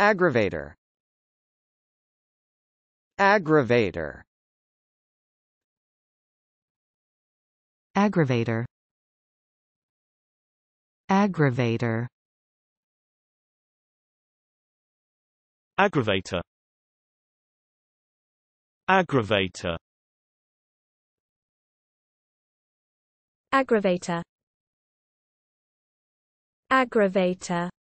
Aggravator Aggravator Aggravator Aggravator Aggravator Aggravator Aggravator Aggravator